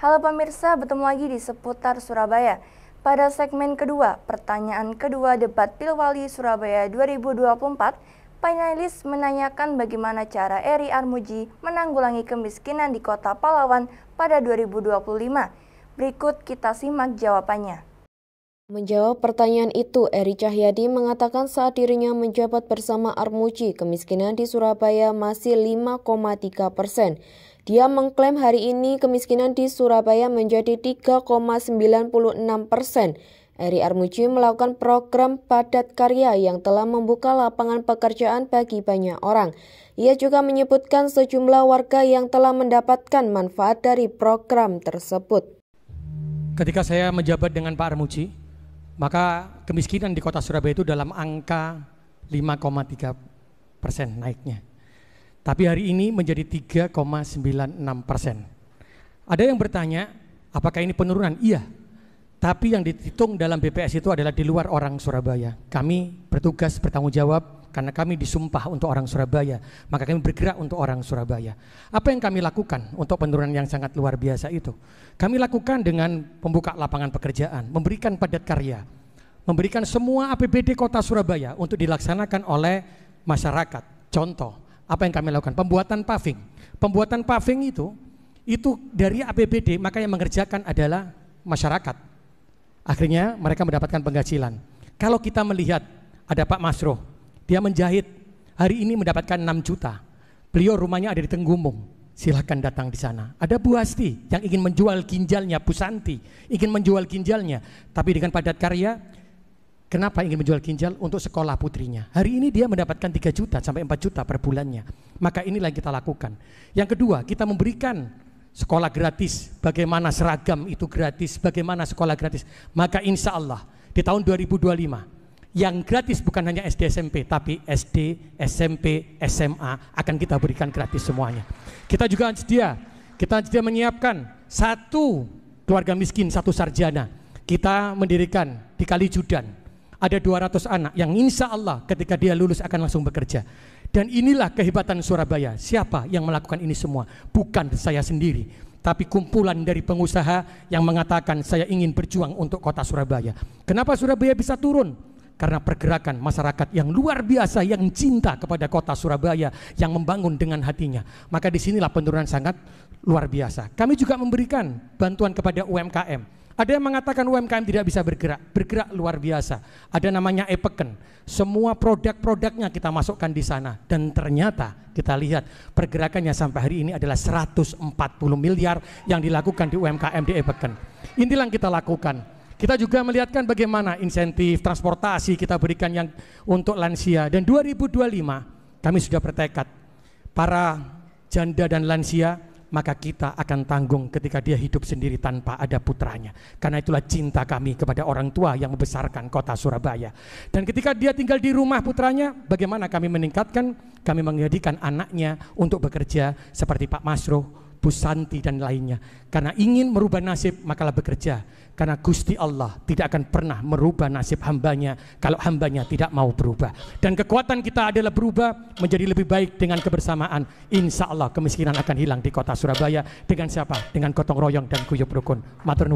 Halo pemirsa, bertemu lagi di seputar Surabaya. Pada segmen kedua, pertanyaan kedua debat Pilwali Surabaya 2024, panelis menanyakan bagaimana cara Eri Armuji menanggulangi kemiskinan di kota Palawan pada 2025. Berikut kita simak jawabannya. Menjawab pertanyaan itu, Eri Cahyadi mengatakan saat dirinya menjabat bersama Armuji, kemiskinan di Surabaya masih 5,3 persen. Dia mengklaim hari ini kemiskinan di Surabaya menjadi 3,96 persen. Eri Armuji melakukan program padat karya yang telah membuka lapangan pekerjaan bagi banyak orang. Ia juga menyebutkan sejumlah warga yang telah mendapatkan manfaat dari program tersebut. Ketika saya menjabat dengan Pak Armuji, maka kemiskinan di kota Surabaya itu dalam angka 5,3 persen naiknya. Tapi hari ini menjadi 3,96 persen. Ada yang bertanya, apakah ini penurunan? Iya, tapi yang dihitung dalam BPS itu adalah di luar orang Surabaya. Kami bertugas bertanggung jawab karena kami disumpah untuk orang Surabaya, maka kami bergerak untuk orang Surabaya. Apa yang kami lakukan untuk penurunan yang sangat luar biasa itu? Kami lakukan dengan membuka lapangan pekerjaan, memberikan padat karya, memberikan semua APBD Kota Surabaya untuk dilaksanakan oleh masyarakat. Contoh, apa yang kami lakukan? Pembuatan paving. Pembuatan paving itu itu dari APBD, maka yang mengerjakan adalah masyarakat. Akhirnya mereka mendapatkan penghasilan. Kalau kita melihat ada Pak Masroh, dia menjahit, hari ini mendapatkan 6 juta. Beliau rumahnya ada di Tenggumung, silahkan datang di sana. Ada Bu Hasti yang ingin menjual ginjalnya, Bu Santi ingin menjual ginjalnya, tapi dengan padat karya Kenapa ingin menjual ginjal untuk sekolah putrinya? Hari ini dia mendapatkan 3 juta sampai 4 juta per bulannya. Maka inilah yang kita lakukan. Yang kedua, kita memberikan sekolah gratis. Bagaimana seragam itu gratis, bagaimana sekolah gratis. Maka insya Allah di tahun 2025, yang gratis bukan hanya SD SMP, tapi SD, SMP, SMA akan kita berikan gratis semuanya. Kita juga sedia, kita sedia menyiapkan satu keluarga miskin, satu sarjana. Kita mendirikan di Kalijudan ada 200 anak yang insya Allah ketika dia lulus akan langsung bekerja. Dan inilah kehebatan Surabaya. Siapa yang melakukan ini semua? Bukan saya sendiri, tapi kumpulan dari pengusaha yang mengatakan saya ingin berjuang untuk kota Surabaya. Kenapa Surabaya bisa turun? Karena pergerakan masyarakat yang luar biasa yang cinta kepada kota Surabaya yang membangun dengan hatinya. Maka disinilah penurunan sangat luar biasa. Kami juga memberikan bantuan kepada UMKM ada yang mengatakan UMKM tidak bisa bergerak, bergerak luar biasa. Ada namanya Epeken. Semua produk-produknya kita masukkan di sana dan ternyata kita lihat pergerakannya sampai hari ini adalah 140 miliar yang dilakukan di UMKM di Epeken. Inilah yang kita lakukan. Kita juga melihatkan bagaimana insentif transportasi kita berikan yang untuk lansia dan 2025 kami sudah bertekad para janda dan lansia maka kita akan tanggung ketika dia hidup sendiri tanpa ada putranya. Karena itulah cinta kami kepada orang tua yang membesarkan kota Surabaya. Dan ketika dia tinggal di rumah putranya, bagaimana kami meningkatkan, kami menghadirkan anaknya untuk bekerja seperti Pak Masruh, Busanti dan lainnya. Karena ingin merubah nasib, makalah bekerja. Karena Gusti Allah tidak akan pernah merubah nasib hambanya kalau hambanya tidak mau berubah. Dan kekuatan kita adalah berubah menjadi lebih baik dengan kebersamaan. Insya Allah kemiskinan akan hilang di kota Surabaya. Dengan siapa? Dengan gotong royong dan Kuyup rukun. Matur